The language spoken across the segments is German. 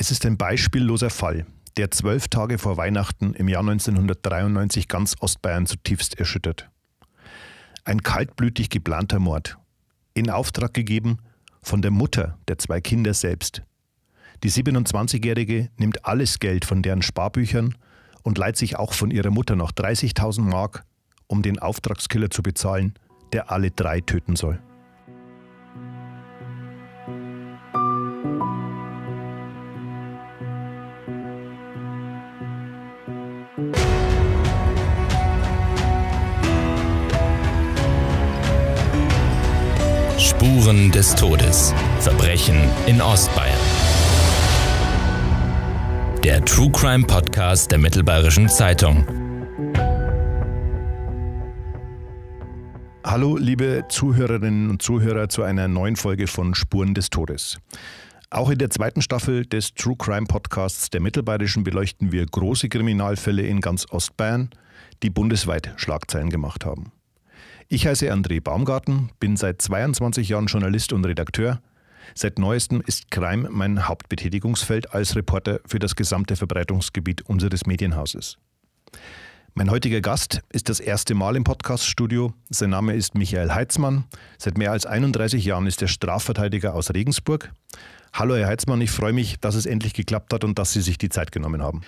Es ist ein beispielloser Fall, der zwölf Tage vor Weihnachten im Jahr 1993 ganz Ostbayern zutiefst erschüttert. Ein kaltblütig geplanter Mord, in Auftrag gegeben von der Mutter der zwei Kinder selbst. Die 27-Jährige nimmt alles Geld von deren Sparbüchern und leiht sich auch von ihrer Mutter noch 30.000 Mark, um den Auftragskiller zu bezahlen, der alle drei töten soll. Spuren des Todes. Verbrechen in Ostbayern. Der True Crime Podcast der Mittelbayerischen Zeitung. Hallo, liebe Zuhörerinnen und Zuhörer, zu einer neuen Folge von Spuren des Todes. Auch in der zweiten Staffel des True Crime Podcasts der Mittelbayerischen beleuchten wir große Kriminalfälle in ganz Ostbayern, die bundesweit Schlagzeilen gemacht haben. Ich heiße André Baumgarten, bin seit 22 Jahren Journalist und Redakteur. Seit neuestem ist Crime mein Hauptbetätigungsfeld als Reporter für das gesamte Verbreitungsgebiet unseres Medienhauses. Mein heutiger Gast ist das erste Mal im Podcaststudio. Sein Name ist Michael Heitzmann. Seit mehr als 31 Jahren ist er Strafverteidiger aus Regensburg. Hallo, Herr Heitzmann, ich freue mich, dass es endlich geklappt hat und dass Sie sich die Zeit genommen haben.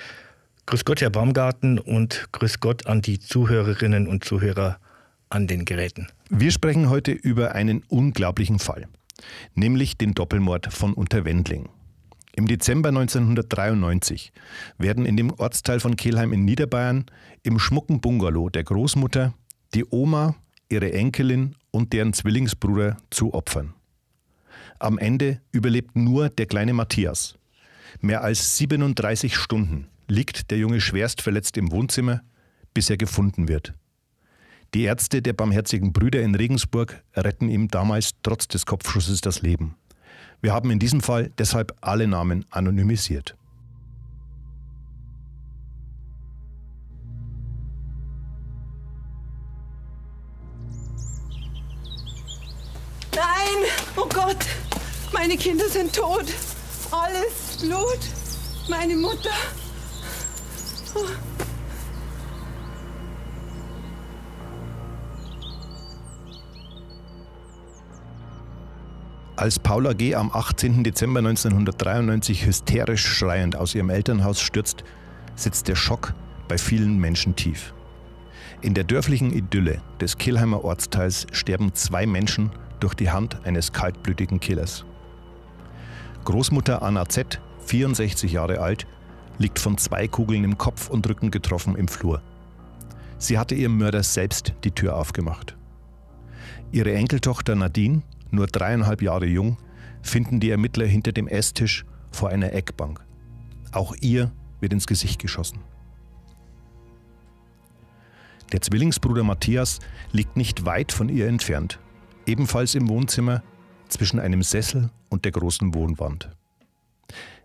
Grüß Gott, Herr Baumgarten, und grüß Gott an die Zuhörerinnen und Zuhörer an den Geräten. Wir sprechen heute über einen unglaublichen Fall, nämlich den Doppelmord von Unterwendling. Im Dezember 1993 werden in dem Ortsteil von Kelheim in Niederbayern im schmucken Bungalow der Großmutter die Oma, ihre Enkelin und deren Zwillingsbruder zu Opfern. Am Ende überlebt nur der kleine Matthias. Mehr als 37 Stunden liegt der Junge schwerst verletzt im Wohnzimmer, bis er gefunden wird. Die Ärzte der Barmherzigen Brüder in Regensburg retten ihm damals trotz des Kopfschusses das Leben. Wir haben in diesem Fall deshalb alle Namen anonymisiert. Nein! Oh Gott! Meine Kinder sind tot! Alles Blut! Meine Mutter! Oh. Als Paula G. am 18. Dezember 1993 hysterisch schreiend aus ihrem Elternhaus stürzt, sitzt der Schock bei vielen Menschen tief. In der dörflichen Idylle des Kilheimer Ortsteils sterben zwei Menschen durch die Hand eines kaltblütigen Killers. Großmutter Anna Z., 64 Jahre alt, liegt von zwei Kugeln im Kopf und Rücken getroffen im Flur. Sie hatte ihrem Mörder selbst die Tür aufgemacht. Ihre Enkeltochter Nadine, nur dreieinhalb Jahre jung, finden die Ermittler hinter dem Esstisch vor einer Eckbank. Auch ihr wird ins Gesicht geschossen. Der Zwillingsbruder Matthias liegt nicht weit von ihr entfernt, ebenfalls im Wohnzimmer zwischen einem Sessel und der großen Wohnwand.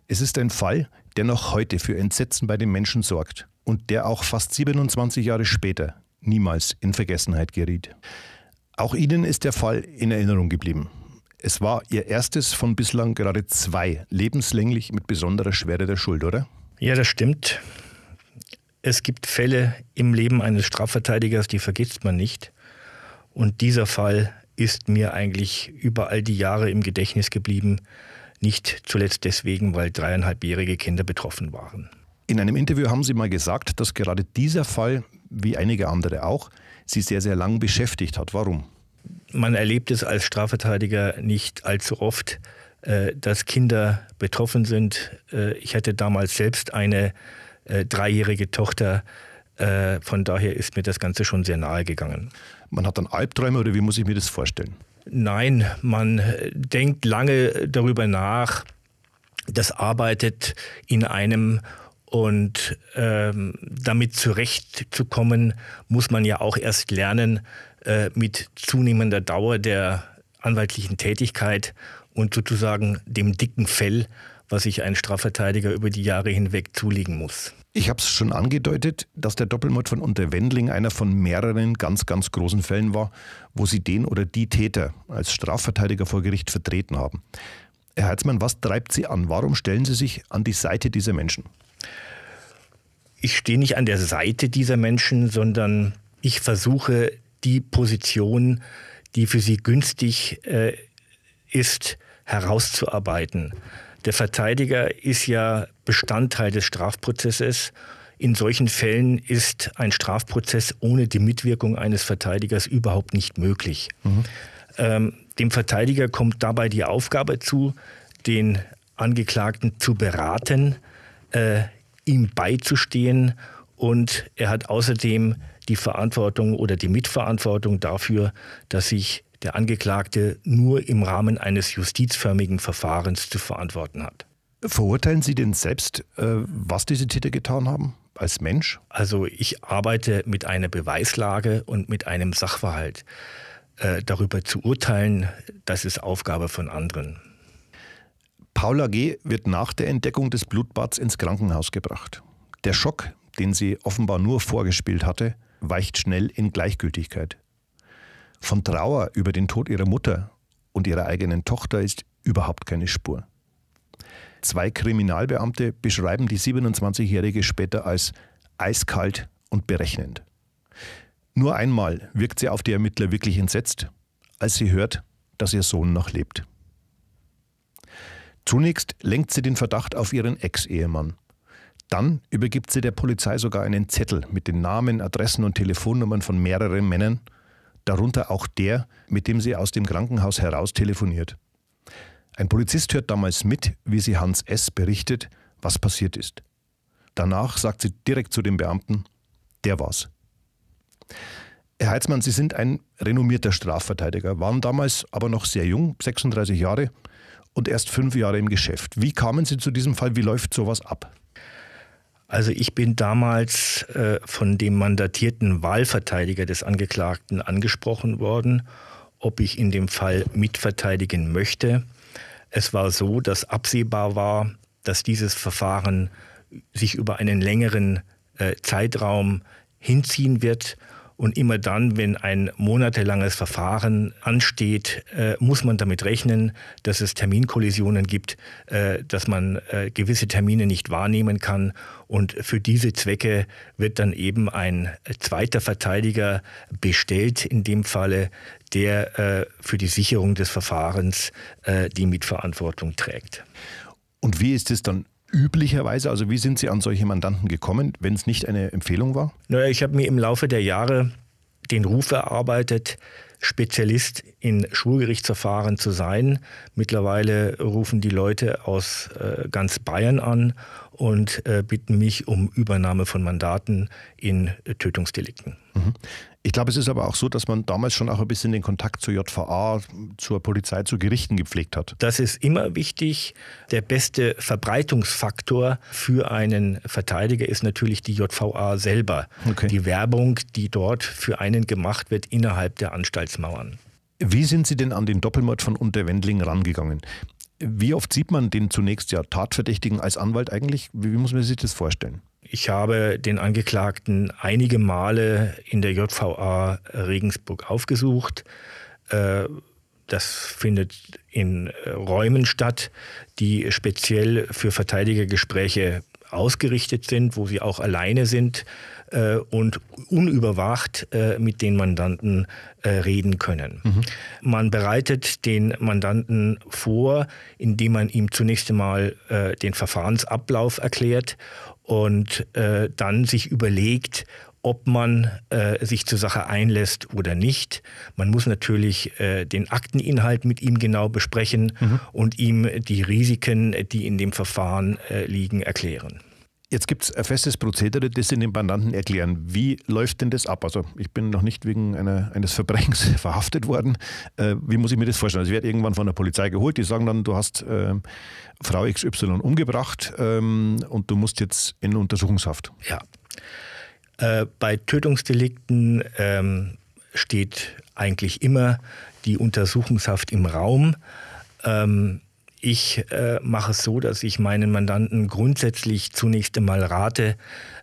Es ist ein Fall, der noch heute für Entsetzen bei den Menschen sorgt und der auch fast 27 Jahre später niemals in Vergessenheit geriet. Auch Ihnen ist der Fall in Erinnerung geblieben. Es war Ihr erstes von bislang gerade zwei, lebenslänglich mit besonderer Schwere der Schuld, oder? Ja, das stimmt. Es gibt Fälle im Leben eines Strafverteidigers, die vergisst man nicht. Und dieser Fall ist mir eigentlich über all die Jahre im Gedächtnis geblieben. Nicht zuletzt deswegen, weil dreieinhalbjährige Kinder betroffen waren. In einem Interview haben Sie mal gesagt, dass gerade dieser Fall wie einige andere auch, sie sehr, sehr lang beschäftigt hat. Warum? Man erlebt es als Strafverteidiger nicht allzu oft, äh, dass Kinder betroffen sind. Äh, ich hatte damals selbst eine äh, dreijährige Tochter. Von daher ist mir das Ganze schon sehr nahe gegangen. Man hat dann Albträume oder wie muss ich mir das vorstellen? Nein, man denkt lange darüber nach. Das arbeitet in einem und ähm, damit zurechtzukommen, muss man ja auch erst lernen, äh, mit zunehmender Dauer der anwaltlichen Tätigkeit und sozusagen dem dicken Fell, was sich ein Strafverteidiger über die Jahre hinweg zulegen muss. Ich habe es schon angedeutet, dass der Doppelmord von Unterwendling einer von mehreren ganz, ganz großen Fällen war, wo Sie den oder die Täter als Strafverteidiger vor Gericht vertreten haben. Herr Herzmann, was treibt Sie an? Warum stellen Sie sich an die Seite dieser Menschen? ich stehe nicht an der Seite dieser Menschen, sondern ich versuche die Position, die für sie günstig äh, ist, herauszuarbeiten. Der Verteidiger ist ja Bestandteil des Strafprozesses. In solchen Fällen ist ein Strafprozess ohne die Mitwirkung eines Verteidigers überhaupt nicht möglich. Mhm. Ähm, dem Verteidiger kommt dabei die Aufgabe zu, den Angeklagten zu beraten, äh, ihm beizustehen. Und er hat außerdem die Verantwortung oder die Mitverantwortung dafür, dass sich der Angeklagte nur im Rahmen eines justizförmigen Verfahrens zu verantworten hat. Verurteilen Sie denn selbst, äh, was diese Täter getan haben? als Mensch? Also ich arbeite mit einer Beweislage und mit einem Sachverhalt. Äh, darüber zu urteilen, das ist Aufgabe von anderen. Paula G. wird nach der Entdeckung des Blutbads ins Krankenhaus gebracht. Der Schock, den sie offenbar nur vorgespielt hatte, weicht schnell in Gleichgültigkeit. Von Trauer über den Tod ihrer Mutter und ihrer eigenen Tochter ist überhaupt keine Spur. Zwei Kriminalbeamte beschreiben die 27-Jährige später als eiskalt und berechnend. Nur einmal wirkt sie auf die Ermittler wirklich entsetzt, als sie hört, dass ihr Sohn noch lebt. Zunächst lenkt sie den Verdacht auf ihren Ex-Ehemann. Dann übergibt sie der Polizei sogar einen Zettel mit den Namen, Adressen und Telefonnummern von mehreren Männern, darunter auch der, mit dem sie aus dem Krankenhaus heraus telefoniert. Ein Polizist hört damals mit, wie sie Hans S. berichtet, was passiert ist. Danach sagt sie direkt zu dem Beamten, der war's. Herr Heizmann, Sie sind ein renommierter Strafverteidiger, waren damals aber noch sehr jung, 36 Jahre, und erst fünf Jahre im Geschäft. Wie kamen Sie zu diesem Fall? Wie läuft sowas ab? Also ich bin damals äh, von dem mandatierten Wahlverteidiger des Angeklagten angesprochen worden, ob ich in dem Fall mitverteidigen möchte. Es war so, dass absehbar war, dass dieses Verfahren sich über einen längeren äh, Zeitraum hinziehen wird und immer dann, wenn ein monatelanges Verfahren ansteht, äh, muss man damit rechnen, dass es Terminkollisionen gibt, äh, dass man äh, gewisse Termine nicht wahrnehmen kann. Und für diese Zwecke wird dann eben ein zweiter Verteidiger bestellt, in dem Falle, der für die Sicherung des Verfahrens die Mitverantwortung trägt. Und wie ist es dann üblicherweise? Also wie sind Sie an solche Mandanten gekommen, wenn es nicht eine Empfehlung war? Naja, ich habe mir im Laufe der Jahre den Ruf erarbeitet, Spezialist in Schulgerichtsverfahren zu sein. Mittlerweile rufen die Leute aus äh, ganz Bayern an und äh, bitten mich um Übernahme von Mandaten in äh, Tötungsdelikten. Mhm. Ich glaube, es ist aber auch so, dass man damals schon auch ein bisschen den Kontakt zur JVA, zur Polizei, zu Gerichten gepflegt hat. Das ist immer wichtig. Der beste Verbreitungsfaktor für einen Verteidiger ist natürlich die JVA selber. Okay. Die Werbung, die dort für einen gemacht wird innerhalb der Anstaltsmauern. Wie sind Sie denn an den Doppelmord von Unterwendling rangegangen? Wie oft sieht man den zunächst ja Tatverdächtigen als Anwalt eigentlich? Wie muss man sich das vorstellen? Ich habe den Angeklagten einige Male in der JVA Regensburg aufgesucht. Äh, das findet in Räumen statt, die speziell für Verteidigergespräche ausgerichtet sind, wo sie auch alleine sind äh, und unüberwacht äh, mit den Mandanten äh, reden können. Mhm. Man bereitet den Mandanten vor, indem man ihm zunächst einmal äh, den Verfahrensablauf erklärt und äh, dann sich überlegt, ob man äh, sich zur Sache einlässt oder nicht. Man muss natürlich äh, den Akteninhalt mit ihm genau besprechen mhm. und ihm die Risiken, die in dem Verfahren äh, liegen, erklären. Jetzt gibt es ein festes Prozedere, das Sie den Bandanten erklären. Wie läuft denn das ab? Also ich bin noch nicht wegen einer, eines Verbrechens verhaftet worden. Äh, wie muss ich mir das vorstellen? Also ich werde irgendwann von der Polizei geholt, die sagen dann, du hast äh, Frau XY umgebracht ähm, und du musst jetzt in Untersuchungshaft. Ja. Äh, bei Tötungsdelikten ähm, steht eigentlich immer die Untersuchungshaft im Raum. Ähm, ich äh, mache es so, dass ich meinen Mandanten grundsätzlich zunächst einmal rate,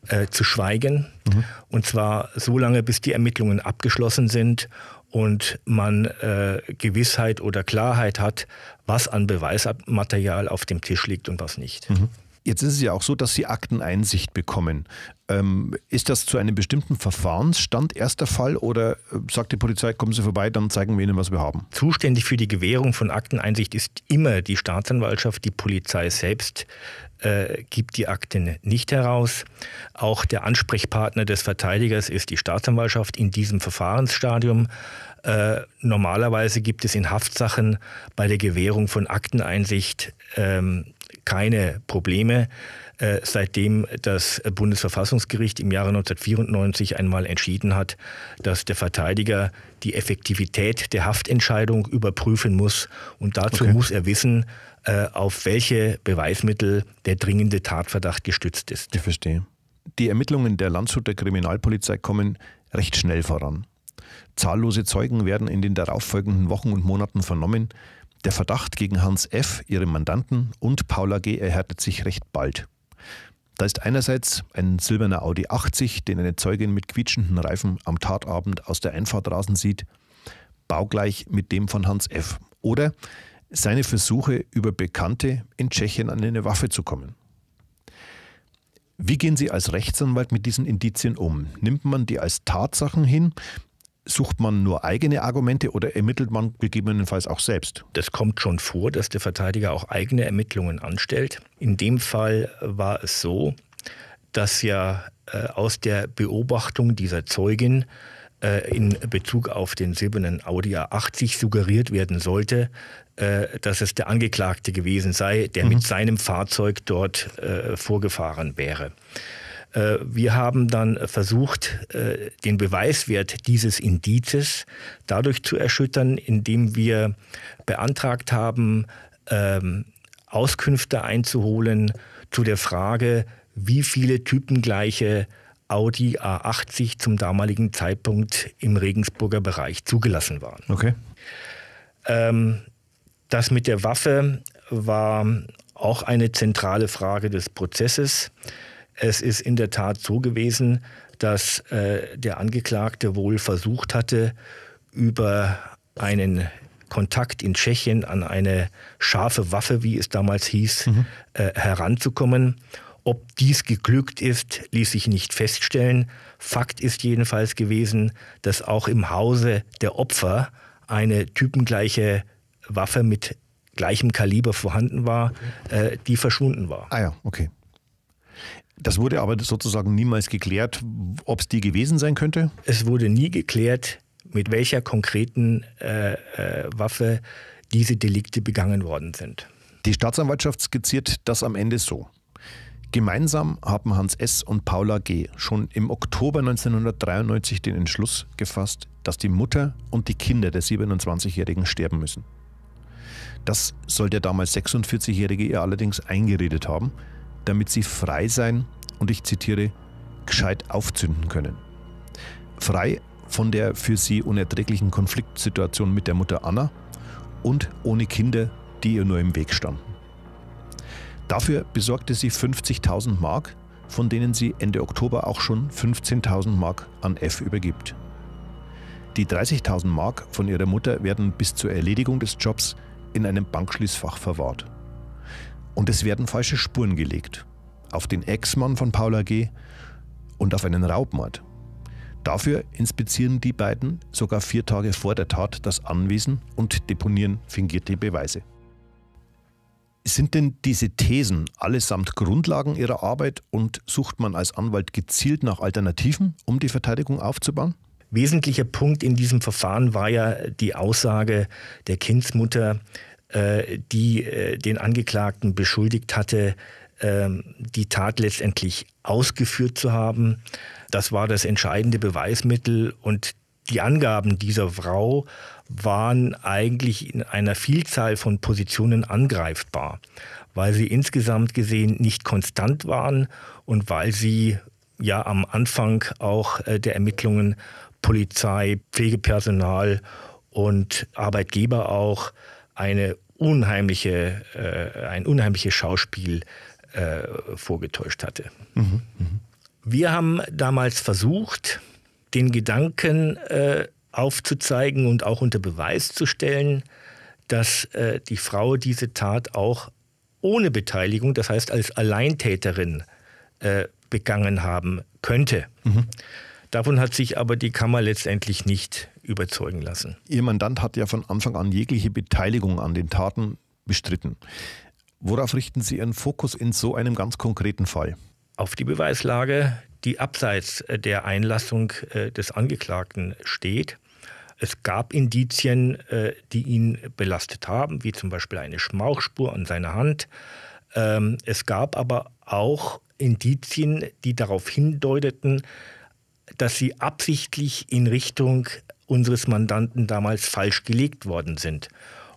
äh, zu schweigen. Mhm. Und zwar so lange, bis die Ermittlungen abgeschlossen sind und man äh, Gewissheit oder Klarheit hat, was an Beweismaterial auf dem Tisch liegt und was nicht. Mhm. Jetzt ist es ja auch so, dass Sie Akteneinsicht bekommen. Ähm, ist das zu einem bestimmten Verfahrensstand erst der Fall oder äh, sagt die Polizei, kommen Sie vorbei, dann zeigen wir Ihnen, was wir haben? Zuständig für die Gewährung von Akteneinsicht ist immer die Staatsanwaltschaft, die Polizei selbst äh, gibt die Akten nicht heraus. Auch der Ansprechpartner des Verteidigers ist die Staatsanwaltschaft in diesem Verfahrensstadium. Äh, normalerweise gibt es in Haftsachen bei der Gewährung von Akteneinsicht ähm, keine Probleme, äh, seitdem das Bundesverfassungsgericht im Jahre 1994 einmal entschieden hat, dass der Verteidiger die Effektivität der Haftentscheidung überprüfen muss. Und dazu okay. muss er wissen, äh, auf welche Beweismittel der dringende Tatverdacht gestützt ist. Ich verstehe. Die Ermittlungen der Landshuter Kriminalpolizei kommen recht schnell voran. Zahllose Zeugen werden in den darauffolgenden Wochen und Monaten vernommen. Der Verdacht gegen Hans F., ihrem Mandanten, und Paula G. erhärtet sich recht bald. Da ist einerseits ein silberner Audi 80, den eine Zeugin mit quietschenden Reifen am Tatabend aus der Einfahrt rasen sieht, baugleich mit dem von Hans F. Oder seine Versuche, über Bekannte in Tschechien an eine Waffe zu kommen. Wie gehen Sie als Rechtsanwalt mit diesen Indizien um? Nimmt man die als Tatsachen hin, Sucht man nur eigene Argumente oder ermittelt man gegebenenfalls auch selbst? Das kommt schon vor, dass der Verteidiger auch eigene Ermittlungen anstellt. In dem Fall war es so, dass ja äh, aus der Beobachtung dieser Zeugin äh, in Bezug auf den silbernen Audi A80 suggeriert werden sollte, äh, dass es der Angeklagte gewesen sei, der mhm. mit seinem Fahrzeug dort äh, vorgefahren wäre. Äh, wir haben dann äh, versucht, äh, den Beweiswert dieses Indizes dadurch zu erschüttern, indem wir beantragt haben, ähm, Auskünfte einzuholen zu der Frage, wie viele typengleiche Audi A80 zum damaligen Zeitpunkt im Regensburger Bereich zugelassen waren. Okay. Ähm, das mit der Waffe war auch eine zentrale Frage des Prozesses. Es ist in der Tat so gewesen, dass äh, der Angeklagte wohl versucht hatte, über einen Kontakt in Tschechien an eine scharfe Waffe, wie es damals hieß, mhm. äh, heranzukommen. Ob dies geglückt ist, ließ sich nicht feststellen. Fakt ist jedenfalls gewesen, dass auch im Hause der Opfer eine typengleiche Waffe mit gleichem Kaliber vorhanden war, äh, die verschwunden war. Ah ja, okay. Das wurde aber sozusagen niemals geklärt, ob es die gewesen sein könnte? Es wurde nie geklärt, mit welcher konkreten äh, äh, Waffe diese Delikte begangen worden sind. Die Staatsanwaltschaft skizziert das am Ende so. Gemeinsam haben Hans S. und Paula G. schon im Oktober 1993 den Entschluss gefasst, dass die Mutter und die Kinder der 27-Jährigen sterben müssen. Das soll der damals 46-Jährige ihr allerdings eingeredet haben, damit sie frei sein und ich zitiere, gescheit aufzünden können. Frei von der für sie unerträglichen Konfliktsituation mit der Mutter Anna und ohne Kinder, die ihr nur im Weg standen. Dafür besorgte sie 50.000 Mark, von denen sie Ende Oktober auch schon 15.000 Mark an F übergibt. Die 30.000 Mark von ihrer Mutter werden bis zur Erledigung des Jobs in einem Bankschließfach verwahrt. Und es werden falsche Spuren gelegt. Auf den Ex-Mann von Paula G. und auf einen Raubmord. Dafür inspizieren die beiden sogar vier Tage vor der Tat das Anwesen und deponieren fingierte Beweise. Sind denn diese Thesen allesamt Grundlagen Ihrer Arbeit und sucht man als Anwalt gezielt nach Alternativen, um die Verteidigung aufzubauen? Wesentlicher Punkt in diesem Verfahren war ja die Aussage der Kindsmutter, äh, die äh, den Angeklagten beschuldigt hatte, ähm, die Tat letztendlich ausgeführt zu haben. Das war das entscheidende Beweismittel und die Angaben dieser Frau waren eigentlich in einer Vielzahl von Positionen angreifbar, weil sie insgesamt gesehen nicht konstant waren und weil sie ja am Anfang auch äh, der Ermittlungen Polizei, Pflegepersonal und Arbeitgeber auch eine unheimliche, äh, ein unheimliches Schauspiel äh, vorgetäuscht hatte. Mhm. Mhm. Wir haben damals versucht, den Gedanken äh, aufzuzeigen und auch unter Beweis zu stellen, dass äh, die Frau diese Tat auch ohne Beteiligung, das heißt als Alleintäterin, äh, begangen haben könnte. Mhm. Davon hat sich aber die Kammer letztendlich nicht überzeugen lassen. Ihr Mandant hat ja von Anfang an jegliche Beteiligung an den Taten bestritten. Worauf richten Sie Ihren Fokus in so einem ganz konkreten Fall? Auf die Beweislage, die abseits äh, der Einlassung äh, des Angeklagten steht. Es gab Indizien, äh, die ihn belastet haben, wie zum Beispiel eine Schmauchspur an seiner Hand. Ähm, es gab aber auch Indizien, die darauf hindeuteten, dass sie absichtlich in Richtung unseres Mandanten damals falsch gelegt worden sind.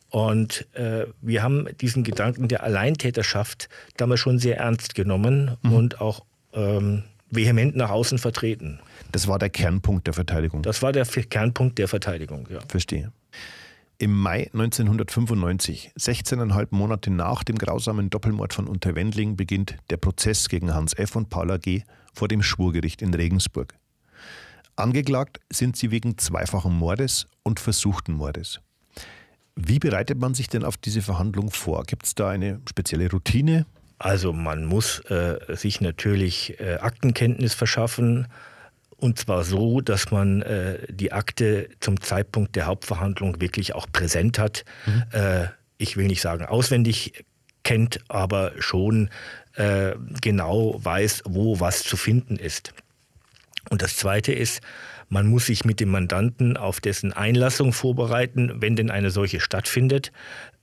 Und äh, wir haben diesen Gedanken der Alleintäterschaft damals schon sehr ernst genommen mhm. und auch ähm, vehement nach außen vertreten. Das war der Kernpunkt der Verteidigung. Das war der Kernpunkt der Verteidigung, ja. Verstehe. Im Mai 1995, 16,5 Monate nach dem grausamen Doppelmord von Unterwendling, beginnt der Prozess gegen Hans F. und Paula G. vor dem Schwurgericht in Regensburg. Angeklagt sind sie wegen zweifachen Mordes und versuchten Mordes. Wie bereitet man sich denn auf diese Verhandlung vor? Gibt es da eine spezielle Routine? Also man muss äh, sich natürlich äh, Aktenkenntnis verschaffen. Und zwar so, dass man äh, die Akte zum Zeitpunkt der Hauptverhandlung wirklich auch präsent hat. Mhm. Äh, ich will nicht sagen auswendig kennt, aber schon äh, genau weiß, wo was zu finden ist. Und das Zweite ist, man muss sich mit dem Mandanten auf dessen Einlassung vorbereiten, wenn denn eine solche stattfindet.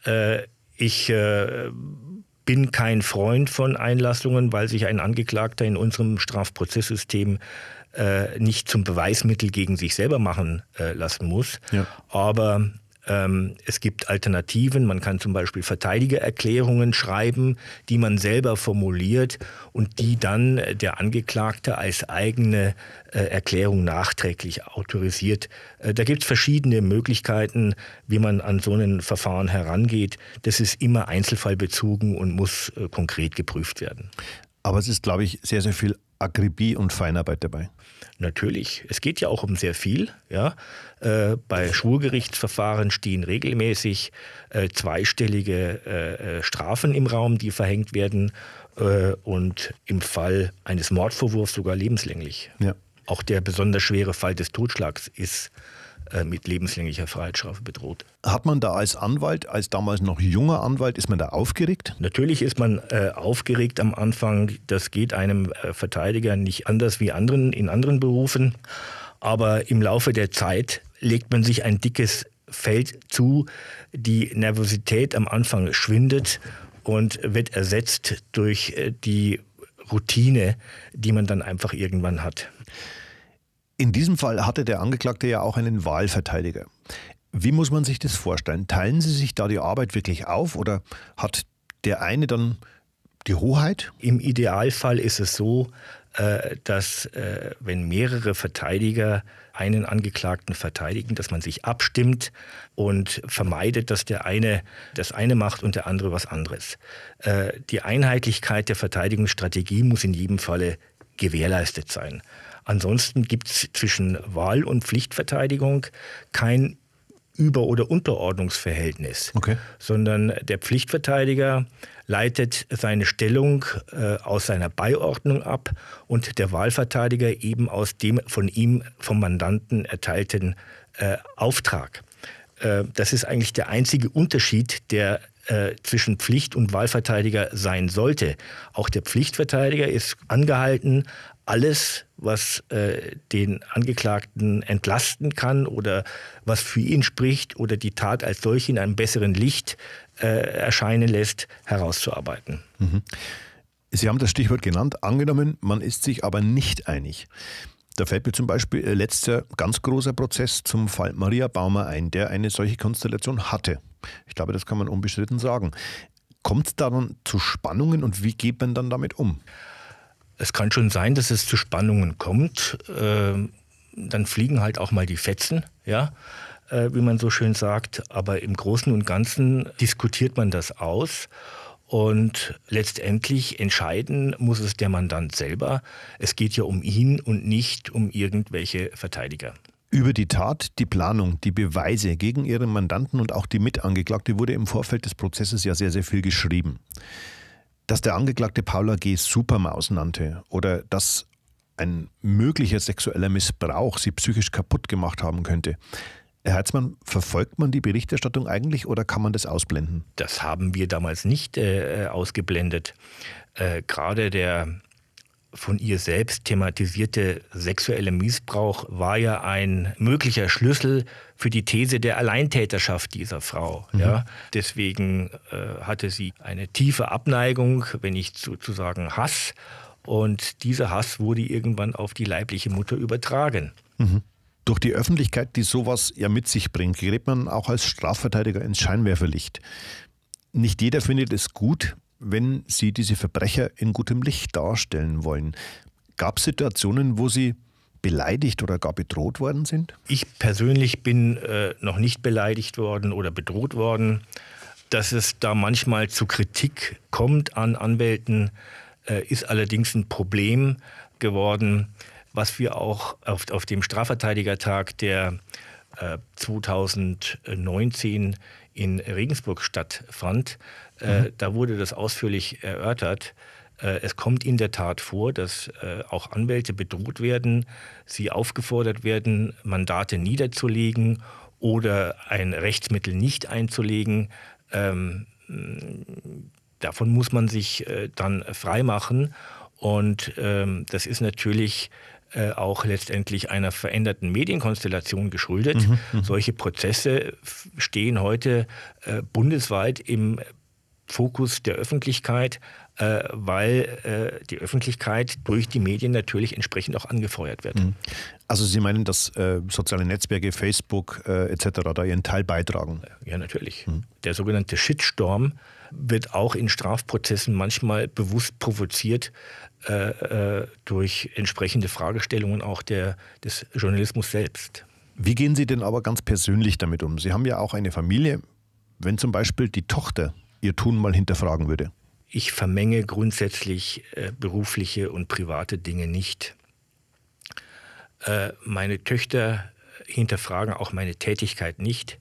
Äh, ich äh, bin kein Freund von Einlassungen, weil sich ein Angeklagter in unserem Strafprozesssystem äh, nicht zum Beweismittel gegen sich selber machen lassen muss. Ja. Aber ähm, es gibt Alternativen. Man kann zum Beispiel Verteidigererklärungen schreiben, die man selber formuliert und die dann äh, der Angeklagte als eigene äh, Erklärung nachträglich autorisiert. Äh, da gibt es verschiedene Möglichkeiten, wie man an so ein Verfahren herangeht. Das ist immer einzelfallbezogen und muss konkret geprüft werden. Aber es ist, glaube ich, sehr, sehr viel Akribie und Feinarbeit dabei. Natürlich. Es geht ja auch um sehr viel. Ja. Äh, bei Schwurgerichtsverfahren stehen regelmäßig äh, zweistellige äh, äh Strafen im Raum, die verhängt werden äh, und im Fall eines Mordvorwurfs sogar lebenslänglich. Ja. Auch der besonders schwere Fall des Totschlags ist äh, mit lebenslänglicher Freiheitsstrafe bedroht. Hat man da als Anwalt, als damals noch junger Anwalt, ist man da aufgeregt? Natürlich ist man äh, aufgeregt am Anfang. Das geht einem äh, Verteidiger nicht anders wie anderen in anderen Berufen. Aber im Laufe der Zeit legt man sich ein dickes Feld zu. Die Nervosität am Anfang schwindet und wird ersetzt durch äh, die Routine, die man dann einfach irgendwann hat. In diesem Fall hatte der Angeklagte ja auch einen Wahlverteidiger. Wie muss man sich das vorstellen? Teilen Sie sich da die Arbeit wirklich auf oder hat der eine dann die Hoheit? Im Idealfall ist es so, äh, dass äh, wenn mehrere Verteidiger einen Angeklagten verteidigen, dass man sich abstimmt und vermeidet, dass der eine das eine macht und der andere was anderes. Äh, die Einheitlichkeit der Verteidigungsstrategie muss in jedem Falle gewährleistet sein. Ansonsten gibt es zwischen Wahl- und Pflichtverteidigung kein Über- oder Unterordnungsverhältnis, okay. sondern der Pflichtverteidiger leitet seine Stellung äh, aus seiner Beiordnung ab und der Wahlverteidiger eben aus dem von ihm vom Mandanten erteilten äh, Auftrag. Äh, das ist eigentlich der einzige Unterschied, der äh, zwischen Pflicht- und Wahlverteidiger sein sollte. Auch der Pflichtverteidiger ist angehalten, alles, was äh, den Angeklagten entlasten kann oder was für ihn spricht oder die Tat als solche in einem besseren Licht äh, erscheinen lässt, herauszuarbeiten. Mhm. Sie haben das Stichwort genannt, angenommen, man ist sich aber nicht einig. Da fällt mir zum Beispiel äh, letzter ganz großer Prozess zum Fall Maria Baumer ein, der eine solche Konstellation hatte. Ich glaube, das kann man unbestritten sagen. Kommt es da dann zu Spannungen und wie geht man dann damit um? Es kann schon sein, dass es zu Spannungen kommt. Ähm, dann fliegen halt auch mal die Fetzen, ja, äh, wie man so schön sagt. Aber im Großen und Ganzen diskutiert man das aus. Und letztendlich entscheiden muss es der Mandant selber. Es geht ja um ihn und nicht um irgendwelche Verteidiger. Über die Tat, die Planung, die Beweise gegen Ihren Mandanten und auch die Mitangeklagte wurde im Vorfeld des Prozesses ja sehr, sehr viel geschrieben dass der Angeklagte Paula G. Supermaus nannte oder dass ein möglicher sexueller Missbrauch sie psychisch kaputt gemacht haben könnte. Herr Heitzmann, verfolgt man die Berichterstattung eigentlich oder kann man das ausblenden? Das haben wir damals nicht äh, ausgeblendet. Äh, gerade der von ihr selbst thematisierte sexuelle Missbrauch war ja ein möglicher Schlüssel für die These der Alleintäterschaft dieser Frau. Mhm. Ja. Deswegen äh, hatte sie eine tiefe Abneigung, wenn nicht sozusagen Hass. Und dieser Hass wurde irgendwann auf die leibliche Mutter übertragen. Mhm. Durch die Öffentlichkeit, die sowas ja mit sich bringt, gerät man auch als Strafverteidiger ins Scheinwerferlicht. Nicht jeder findet es gut, wenn Sie diese Verbrecher in gutem Licht darstellen wollen. Gab es Situationen, wo Sie beleidigt oder gar bedroht worden sind? Ich persönlich bin äh, noch nicht beleidigt worden oder bedroht worden. Dass es da manchmal zu Kritik kommt an Anwälten, äh, ist allerdings ein Problem geworden, was wir auch auf, auf dem Strafverteidigertag, der äh, 2019 in Regensburg stattfand, äh, da wurde das ausführlich erörtert. Äh, es kommt in der Tat vor, dass äh, auch Anwälte bedroht werden, sie aufgefordert werden, Mandate niederzulegen oder ein Rechtsmittel nicht einzulegen. Ähm, davon muss man sich dann freimachen. Und ähm, das ist natürlich auch letztendlich einer veränderten Medienkonstellation geschuldet. Mhm, mhm. Solche Prozesse stehen heute bundesweit im Fokus der Öffentlichkeit, äh, weil äh, die Öffentlichkeit durch die Medien natürlich entsprechend auch angefeuert wird. Mhm. Also Sie meinen, dass äh, soziale Netzwerke, Facebook äh, etc. da ihren Teil beitragen? Ja, natürlich. Mhm. Der sogenannte Shitstorm wird auch in Strafprozessen manchmal bewusst provoziert äh, äh, durch entsprechende Fragestellungen auch der, des Journalismus selbst. Wie gehen Sie denn aber ganz persönlich damit um? Sie haben ja auch eine Familie. Wenn zum Beispiel die Tochter ihr Tun mal hinterfragen würde? Ich vermenge grundsätzlich äh, berufliche und private Dinge nicht. Äh, meine Töchter hinterfragen auch meine Tätigkeit nicht.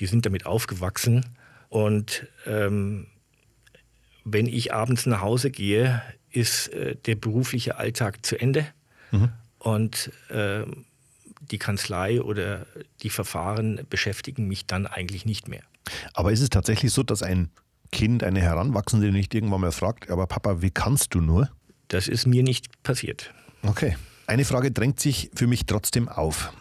Die sind damit aufgewachsen. Und ähm, wenn ich abends nach Hause gehe, ist äh, der berufliche Alltag zu Ende. Mhm. Und ähm, die Kanzlei oder die Verfahren beschäftigen mich dann eigentlich nicht mehr. Aber ist es tatsächlich so, dass ein Kind, eine Heranwachsende nicht irgendwann mal fragt, aber Papa, wie kannst du nur? Das ist mir nicht passiert. Okay. Eine Frage drängt sich für mich trotzdem auf.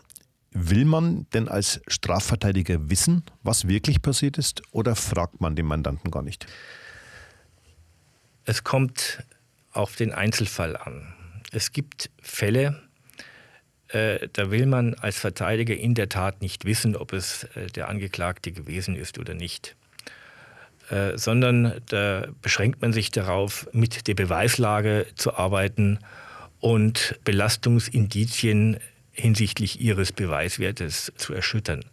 Will man denn als Strafverteidiger wissen, was wirklich passiert ist, oder fragt man den Mandanten gar nicht? Es kommt auf den Einzelfall an. Es gibt Fälle, äh, da will man als Verteidiger in der Tat nicht wissen, ob es äh, der Angeklagte gewesen ist oder nicht. Äh, sondern da beschränkt man sich darauf, mit der Beweislage zu arbeiten und Belastungsindizien hinsichtlich ihres Beweiswertes zu erschüttern.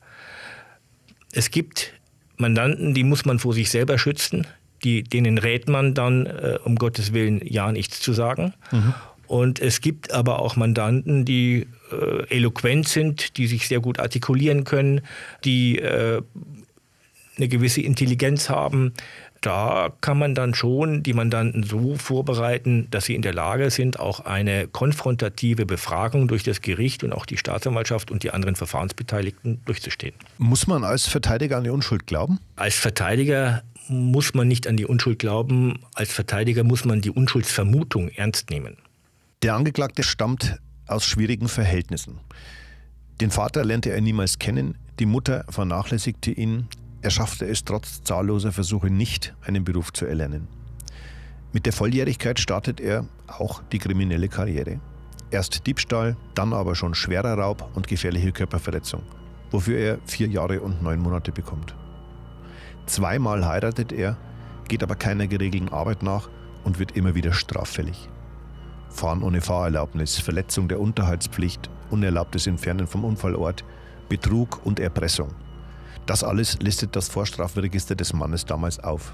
Es gibt Mandanten, die muss man vor sich selber schützen, die, denen rät man dann, äh, um Gottes Willen, ja nichts zu sagen. Mhm. Und es gibt aber auch Mandanten, die äh, eloquent sind, die sich sehr gut artikulieren können, die äh, eine gewisse Intelligenz haben, da kann man dann schon die Mandanten so vorbereiten, dass sie in der Lage sind, auch eine konfrontative Befragung durch das Gericht und auch die Staatsanwaltschaft und die anderen Verfahrensbeteiligten durchzustehen. Muss man als Verteidiger an die Unschuld glauben? Als Verteidiger muss man nicht an die Unschuld glauben. Als Verteidiger muss man die Unschuldsvermutung ernst nehmen. Der Angeklagte stammt aus schwierigen Verhältnissen. Den Vater lernte er niemals kennen, die Mutter vernachlässigte ihn, er schaffte es trotz zahlloser Versuche nicht, einen Beruf zu erlernen. Mit der Volljährigkeit startet er auch die kriminelle Karriere. Erst Diebstahl, dann aber schon schwerer Raub und gefährliche Körperverletzung, wofür er vier Jahre und neun Monate bekommt. Zweimal heiratet er, geht aber keiner geregelten Arbeit nach und wird immer wieder straffällig. Fahren ohne Fahrerlaubnis, Verletzung der Unterhaltspflicht, unerlaubtes Entfernen vom Unfallort, Betrug und Erpressung – das alles listet das Vorstrafregister des Mannes damals auf.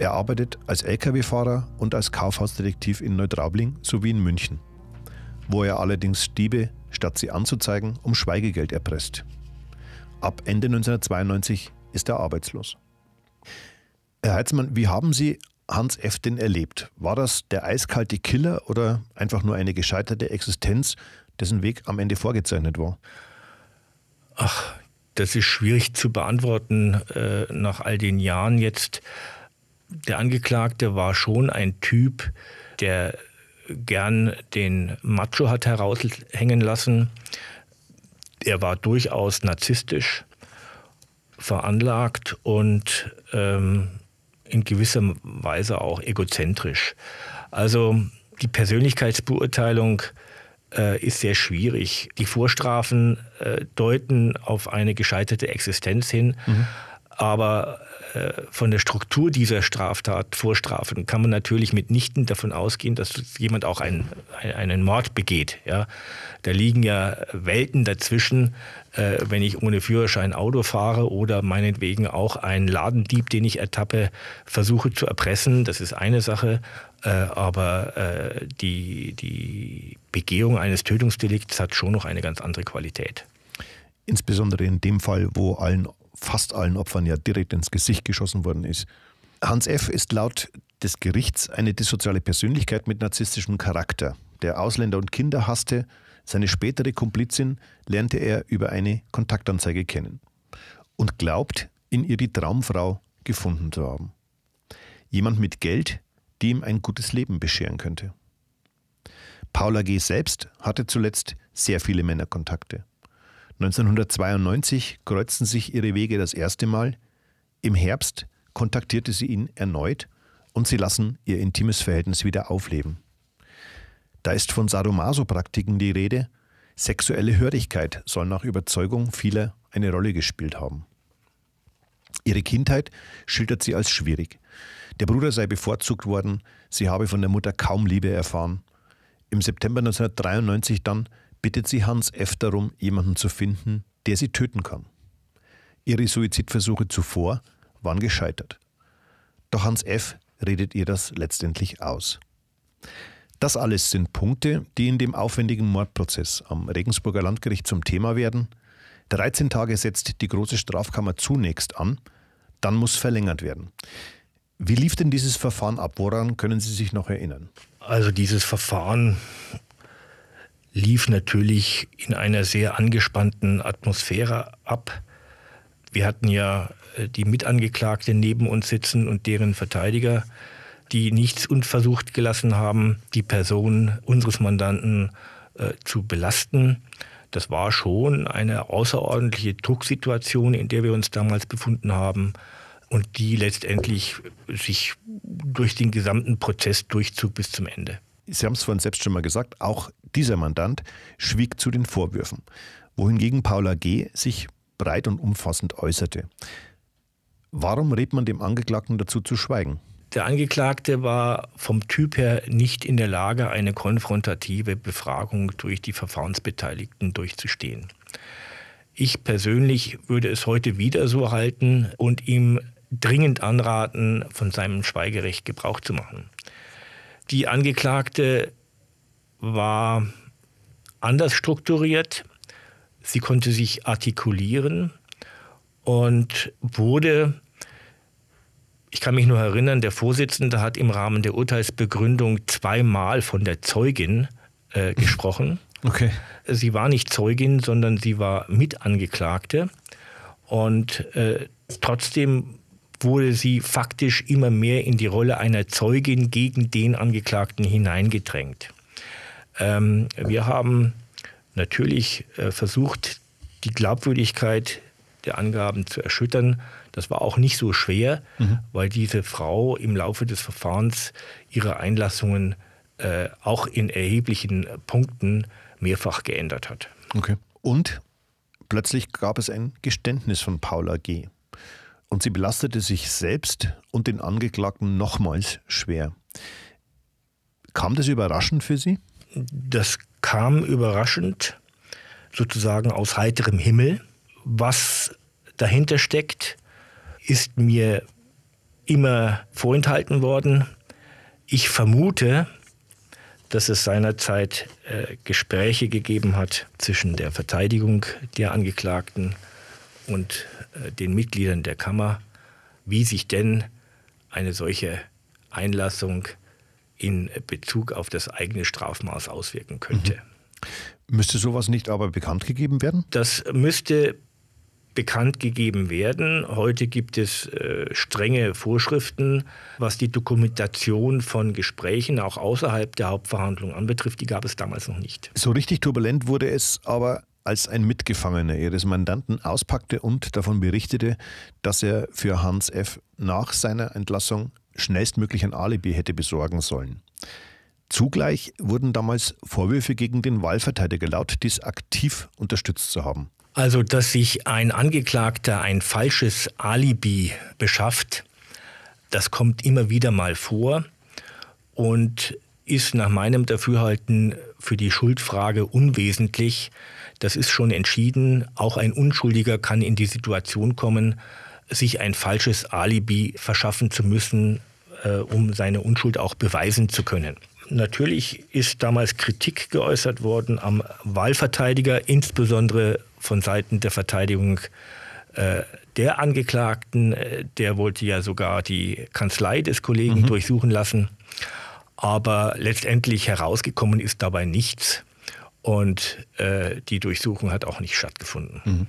Er arbeitet als Lkw-Fahrer und als Kaufhausdetektiv in Neutraubling sowie in München, wo er allerdings Diebe, statt sie anzuzeigen, um Schweigegeld erpresst. Ab Ende 1992 ist er arbeitslos. Herr Heitzmann, wie haben Sie Hans F. denn erlebt? War das der eiskalte Killer oder einfach nur eine gescheiterte Existenz, dessen Weg am Ende vorgezeichnet war? Ach, das ist schwierig zu beantworten äh, nach all den Jahren jetzt. Der Angeklagte war schon ein Typ, der gern den Macho hat heraushängen lassen. Er war durchaus narzisstisch veranlagt und ähm, in gewisser Weise auch egozentrisch. Also die Persönlichkeitsbeurteilung äh, ist sehr schwierig. Die Vorstrafen äh, deuten auf eine gescheiterte Existenz hin, mhm. aber äh, von der Struktur dieser Straftat, Vorstrafen, kann man natürlich mitnichten davon ausgehen, dass jemand auch einen, einen Mord begeht. Ja? Da liegen ja Welten dazwischen, wenn ich ohne Führerschein Auto fahre oder meinetwegen auch einen Ladendieb, den ich ertappe, versuche zu erpressen. Das ist eine Sache. Äh, aber äh, die, die Begehung eines Tötungsdelikts hat schon noch eine ganz andere Qualität. Insbesondere in dem Fall, wo allen, fast allen Opfern ja direkt ins Gesicht geschossen worden ist. Hans F. ist laut des Gerichts eine dissoziale Persönlichkeit mit narzisstischem Charakter, der Ausländer und Kinder hasste. Seine spätere Komplizin lernte er über eine Kontaktanzeige kennen und glaubt, in ihr die Traumfrau gefunden zu haben. Jemand mit Geld, die ihm ein gutes Leben bescheren könnte. Paula G. selbst hatte zuletzt sehr viele Männerkontakte. 1992 kreuzten sich ihre Wege das erste Mal. Im Herbst kontaktierte sie ihn erneut und sie lassen ihr intimes Verhältnis wieder aufleben. Da ist von Sadomaso-Praktiken die Rede. Sexuelle Hörigkeit soll nach Überzeugung vieler eine Rolle gespielt haben. Ihre Kindheit schildert sie als schwierig. Der Bruder sei bevorzugt worden, sie habe von der Mutter kaum Liebe erfahren. Im September 1993 dann bittet sie Hans F. darum, jemanden zu finden, der sie töten kann. Ihre Suizidversuche zuvor waren gescheitert. Doch Hans F. redet ihr das letztendlich aus. Das alles sind Punkte, die in dem aufwendigen Mordprozess am Regensburger Landgericht zum Thema werden 13 Tage setzt die große Strafkammer zunächst an, dann muss verlängert werden. Wie lief denn dieses Verfahren ab? Woran können Sie sich noch erinnern? Also dieses Verfahren lief natürlich in einer sehr angespannten Atmosphäre ab. Wir hatten ja äh, die Mitangeklagte neben uns sitzen und deren Verteidiger, die nichts unversucht gelassen haben, die Person unseres Mandanten äh, zu belasten das war schon eine außerordentliche Drucksituation, in der wir uns damals befunden haben und die letztendlich sich durch den gesamten Prozess durchzog bis zum Ende. Sie haben es von selbst schon mal gesagt, auch dieser Mandant schwieg zu den Vorwürfen, wohingegen Paula G. sich breit und umfassend äußerte. Warum rät man dem Angeklagten dazu zu schweigen? der Angeklagte war vom Typ her nicht in der Lage, eine konfrontative Befragung durch die Verfahrensbeteiligten durchzustehen. Ich persönlich würde es heute wieder so halten und ihm dringend anraten, von seinem Schweigerecht Gebrauch zu machen. Die Angeklagte war anders strukturiert, sie konnte sich artikulieren und wurde ich kann mich nur erinnern, der Vorsitzende hat im Rahmen der Urteilsbegründung zweimal von der Zeugin äh, mhm. gesprochen. Okay. Sie war nicht Zeugin, sondern sie war Mitangeklagte. Und äh, trotzdem wurde sie faktisch immer mehr in die Rolle einer Zeugin gegen den Angeklagten hineingedrängt. Ähm, wir haben natürlich äh, versucht, die Glaubwürdigkeit der Angaben zu erschüttern. Das war auch nicht so schwer, mhm. weil diese Frau im Laufe des Verfahrens ihre Einlassungen äh, auch in erheblichen Punkten mehrfach geändert hat. Okay. Und plötzlich gab es ein Geständnis von Paula G. Und sie belastete sich selbst und den Angeklagten nochmals schwer. Kam das überraschend für Sie? Das kam überraschend, sozusagen aus heiterem Himmel. Was dahinter steckt, ist mir immer vorenthalten worden. Ich vermute, dass es seinerzeit äh, Gespräche gegeben hat zwischen der Verteidigung der Angeklagten und äh, den Mitgliedern der Kammer, wie sich denn eine solche Einlassung in Bezug auf das eigene Strafmaß auswirken könnte. Mhm. Müsste sowas nicht aber bekannt gegeben werden? Das müsste bekannt gegeben werden. Heute gibt es äh, strenge Vorschriften, was die Dokumentation von Gesprächen auch außerhalb der Hauptverhandlung anbetrifft. Die gab es damals noch nicht. So richtig turbulent wurde es aber als ein Mitgefangener ihres Mandanten auspackte und davon berichtete, dass er für Hans F. nach seiner Entlassung schnellstmöglich ein Alibi hätte besorgen sollen. Zugleich wurden damals Vorwürfe gegen den Wahlverteidiger laut, dies aktiv unterstützt zu haben. Also, dass sich ein Angeklagter ein falsches Alibi beschafft, das kommt immer wieder mal vor und ist nach meinem Dafürhalten für die Schuldfrage unwesentlich. Das ist schon entschieden. Auch ein Unschuldiger kann in die Situation kommen, sich ein falsches Alibi verschaffen zu müssen, äh, um seine Unschuld auch beweisen zu können natürlich ist damals Kritik geäußert worden am Wahlverteidiger, insbesondere von Seiten der Verteidigung äh, der Angeklagten. Äh, der wollte ja sogar die Kanzlei des Kollegen mhm. durchsuchen lassen. Aber letztendlich herausgekommen ist dabei nichts. Und äh, die Durchsuchung hat auch nicht stattgefunden. Mhm.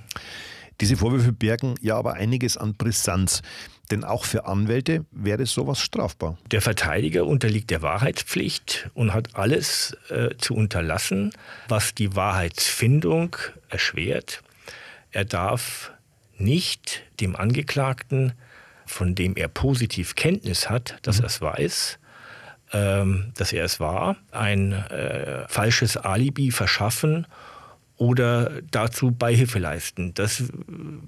Diese Vorwürfe bergen ja aber einiges an Brisanz. Denn auch für Anwälte wäre sowas strafbar. Der Verteidiger unterliegt der Wahrheitspflicht und hat alles äh, zu unterlassen, was die Wahrheitsfindung erschwert. Er darf nicht dem Angeklagten, von dem er positiv Kenntnis hat, dass mhm. er es weiß, ähm, dass er es war, ein äh, falsches Alibi verschaffen oder dazu Beihilfe leisten. Das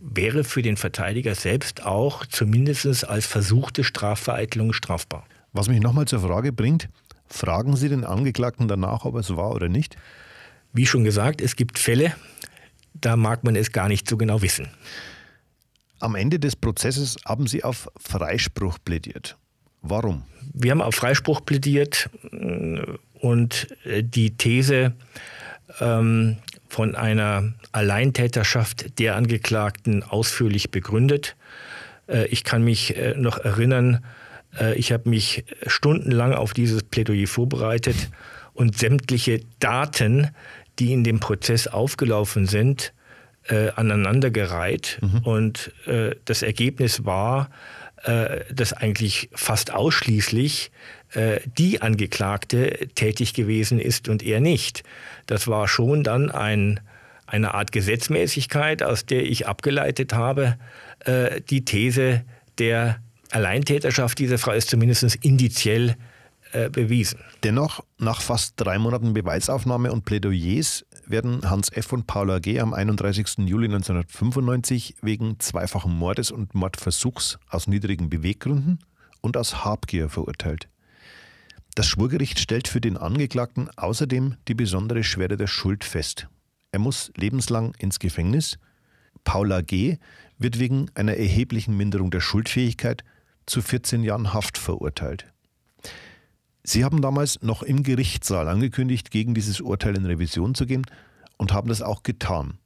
wäre für den Verteidiger selbst auch zumindest als versuchte Strafvereitelung strafbar. Was mich nochmal zur Frage bringt, fragen Sie den Angeklagten danach, ob es war oder nicht? Wie schon gesagt, es gibt Fälle, da mag man es gar nicht so genau wissen. Am Ende des Prozesses haben Sie auf Freispruch plädiert. Warum? Wir haben auf Freispruch plädiert mm, und äh, die These, ähm, von einer Alleintäterschaft der Angeklagten ausführlich begründet. Äh, ich kann mich äh, noch erinnern, äh, ich habe mich stundenlang auf dieses Plädoyer vorbereitet und sämtliche Daten, die in dem Prozess aufgelaufen sind, äh, aneinandergereiht. Mhm. Und äh, das Ergebnis war, äh, dass eigentlich fast ausschließlich äh, die Angeklagte tätig gewesen ist und er nicht. Das war schon dann ein, eine Art Gesetzmäßigkeit, aus der ich abgeleitet habe, äh, die These der Alleintäterschaft dieser Frau ist zumindest indiziell äh, bewiesen. Dennoch, nach fast drei Monaten Beweisaufnahme und Plädoyers werden Hans F. und Paula G. am 31. Juli 1995 wegen zweifachen Mordes und Mordversuchs aus niedrigen Beweggründen und aus Habgier verurteilt. Das Schwurgericht stellt für den Angeklagten außerdem die besondere Schwere der Schuld fest. Er muss lebenslang ins Gefängnis. Paula G. wird wegen einer erheblichen Minderung der Schuldfähigkeit zu 14 Jahren Haft verurteilt. Sie haben damals noch im Gerichtssaal angekündigt, gegen dieses Urteil in Revision zu gehen und haben das auch getan,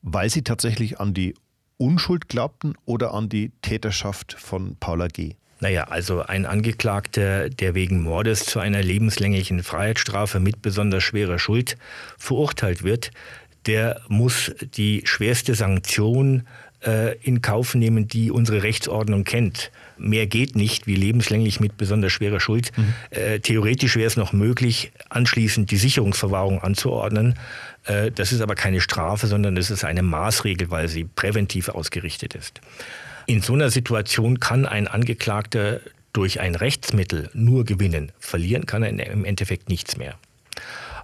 weil Sie tatsächlich an die Unschuld glaubten oder an die Täterschaft von Paula G. Naja, also ein Angeklagter, der wegen Mordes zu einer lebenslänglichen Freiheitsstrafe mit besonders schwerer Schuld verurteilt wird, der muss die schwerste Sanktion äh, in Kauf nehmen, die unsere Rechtsordnung kennt. Mehr geht nicht, wie lebenslänglich mit besonders schwerer Schuld. Mhm. Äh, theoretisch wäre es noch möglich, anschließend die Sicherungsverwahrung anzuordnen. Äh, das ist aber keine Strafe, sondern es ist eine Maßregel, weil sie präventiv ausgerichtet ist. In so einer Situation kann ein Angeklagter durch ein Rechtsmittel nur gewinnen. Verlieren kann er im Endeffekt nichts mehr.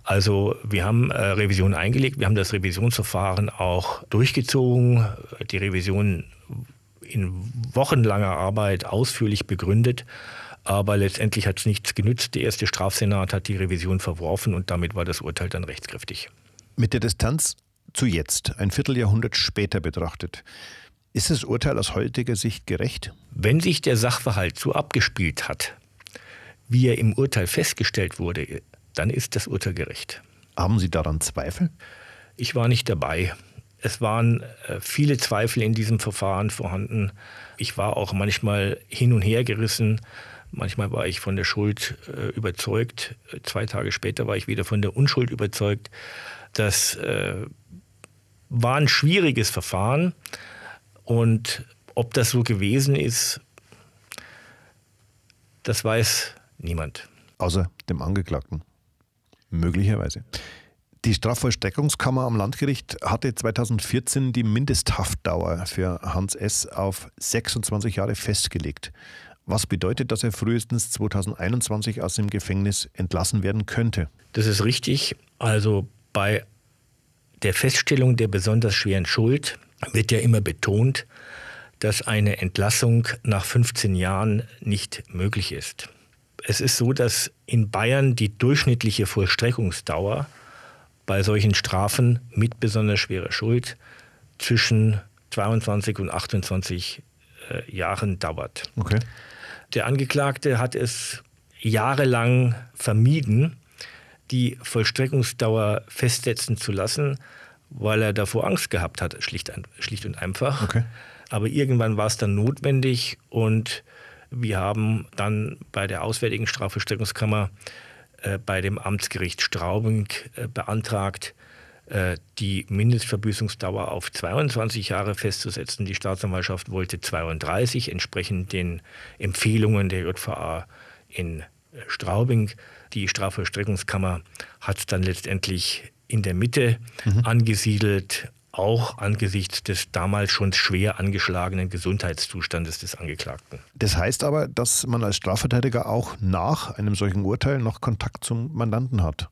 Also wir haben äh, Revision eingelegt, wir haben das Revisionsverfahren auch durchgezogen. Die Revision in wochenlanger Arbeit ausführlich begründet. Aber letztendlich hat es nichts genützt. Der erste Strafsenat hat die Revision verworfen und damit war das Urteil dann rechtskräftig. Mit der Distanz zu jetzt, ein Vierteljahrhundert später betrachtet, ist das Urteil aus heutiger Sicht gerecht? Wenn sich der Sachverhalt so abgespielt hat, wie er im Urteil festgestellt wurde, dann ist das Urteil gerecht. Haben Sie daran Zweifel? Ich war nicht dabei. Es waren äh, viele Zweifel in diesem Verfahren vorhanden. Ich war auch manchmal hin und her gerissen. Manchmal war ich von der Schuld äh, überzeugt. Zwei Tage später war ich wieder von der Unschuld überzeugt. Das äh, war ein schwieriges Verfahren. Und ob das so gewesen ist, das weiß niemand. Außer dem Angeklagten. Möglicherweise. Die Strafvollstreckungskammer am Landgericht hatte 2014 die Mindesthaftdauer für Hans S. auf 26 Jahre festgelegt, was bedeutet, dass er frühestens 2021 aus dem Gefängnis entlassen werden könnte. Das ist richtig. Also bei der Feststellung der besonders schweren Schuld wird ja immer betont, dass eine Entlassung nach 15 Jahren nicht möglich ist es ist so, dass in Bayern die durchschnittliche Vollstreckungsdauer bei solchen Strafen mit besonders schwerer Schuld zwischen 22 und 28 äh, Jahren dauert. Okay. Der Angeklagte hat es jahrelang vermieden, die Vollstreckungsdauer festsetzen zu lassen, weil er davor Angst gehabt hat, schlicht, schlicht und einfach. Okay. Aber irgendwann war es dann notwendig und wir haben dann bei der Auswärtigen Strafverstreckungskammer äh, bei dem Amtsgericht Straubing äh, beantragt, äh, die Mindestverbüßungsdauer auf 22 Jahre festzusetzen. Die Staatsanwaltschaft wollte 32, entsprechend den Empfehlungen der JVA in Straubing. Die Strafverstreckungskammer hat dann letztendlich in der Mitte mhm. angesiedelt auch angesichts des damals schon schwer angeschlagenen Gesundheitszustandes des Angeklagten. Das heißt aber, dass man als Strafverteidiger auch nach einem solchen Urteil noch Kontakt zum Mandanten hat.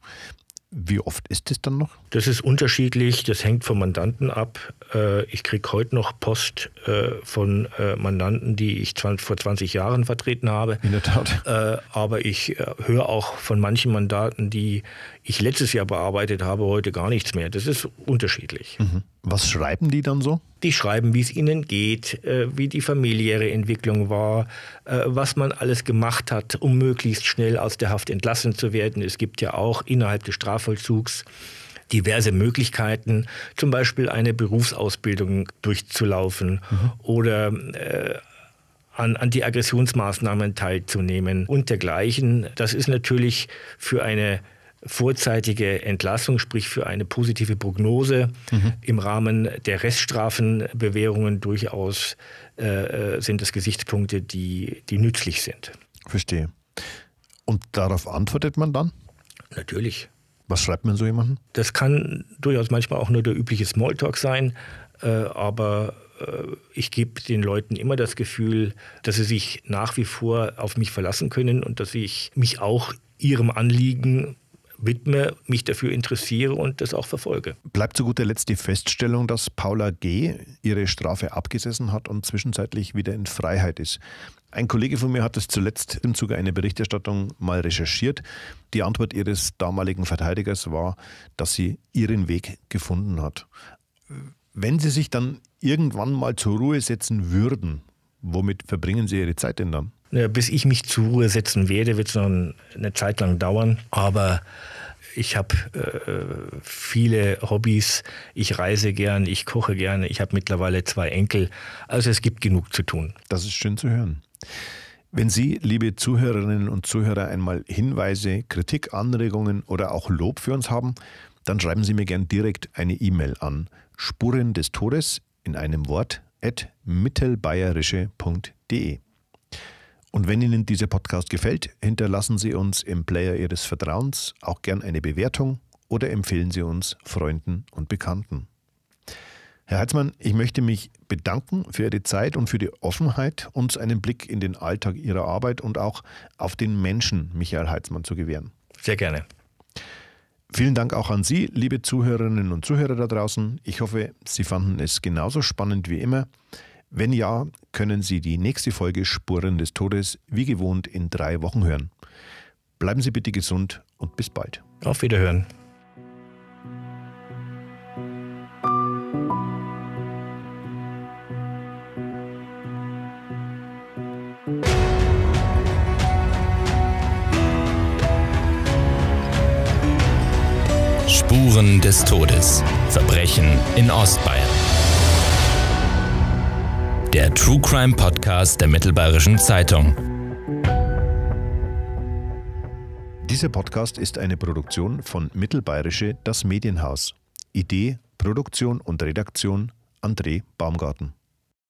Wie oft ist das dann noch? Das ist unterschiedlich, das hängt vom Mandanten ab. Äh, ich kriege heute noch Post äh, von äh, Mandanten, die ich vor 20 Jahren vertreten habe. In der Tat. Aber ich höre auch von manchen Mandanten, die ich letztes Jahr bearbeitet habe, heute gar nichts mehr. Das ist unterschiedlich. Mhm. Was schreiben die dann so? Die schreiben, wie es ihnen geht, äh, wie die familiäre Entwicklung war, äh, was man alles gemacht hat, um möglichst schnell aus der Haft entlassen zu werden. Es gibt ja auch innerhalb des Strafvollzugs diverse Möglichkeiten, zum Beispiel eine Berufsausbildung durchzulaufen mhm. oder äh, an Antiaggressionsmaßnahmen teilzunehmen und dergleichen. Das ist natürlich für eine vorzeitige Entlassung, sprich für eine positive Prognose mhm. im Rahmen der Reststrafenbewährungen durchaus äh, äh, sind das Gesichtspunkte, die, die nützlich sind. Verstehe. Und darauf antwortet man dann? Natürlich. Was schreibt man so jemandem? Das kann durchaus manchmal auch nur der übliche Smalltalk sein, äh, aber äh, ich gebe den Leuten immer das Gefühl, dass sie sich nach wie vor auf mich verlassen können und dass ich mich auch ihrem Anliegen widme, mich dafür interessiere und das auch verfolge. Bleibt zu guter Letzt die Feststellung, dass Paula G. ihre Strafe abgesessen hat und zwischenzeitlich wieder in Freiheit ist. Ein Kollege von mir hat es zuletzt im Zuge einer Berichterstattung mal recherchiert. Die Antwort ihres damaligen Verteidigers war, dass sie ihren Weg gefunden hat. Wenn sie sich dann irgendwann mal zur Ruhe setzen würden, womit verbringen sie ihre Zeit denn dann? Bis ich mich zur Ruhe setzen werde, wird es noch eine Zeit lang dauern. Aber ich habe äh, viele Hobbys, ich reise gern, ich koche gerne, ich habe mittlerweile zwei Enkel. Also es gibt genug zu tun. Das ist schön zu hören. Wenn Sie, liebe Zuhörerinnen und Zuhörer, einmal Hinweise, Kritik, Anregungen oder auch Lob für uns haben, dann schreiben Sie mir gern direkt eine E-Mail an Spuren des Todes in einem Wort at mittelbayerische.de. Und wenn Ihnen dieser Podcast gefällt, hinterlassen Sie uns im Player Ihres Vertrauens auch gern eine Bewertung oder empfehlen Sie uns Freunden und Bekannten. Herr Heitzmann, ich möchte mich bedanken für Ihre Zeit und für die Offenheit, uns einen Blick in den Alltag Ihrer Arbeit und auch auf den Menschen Michael Heitzmann zu gewähren. Sehr gerne. Vielen Dank auch an Sie, liebe Zuhörerinnen und Zuhörer da draußen. Ich hoffe, Sie fanden es genauso spannend wie immer. Wenn ja, können Sie die nächste Folge Spuren des Todes wie gewohnt in drei Wochen hören. Bleiben Sie bitte gesund und bis bald. Auf Wiederhören. Spuren des Todes. Verbrechen in Ostbayern der True Crime Podcast der Mittelbayerischen Zeitung. Dieser Podcast ist eine Produktion von Mittelbayerische Das Medienhaus. Idee, Produktion und Redaktion André Baumgarten.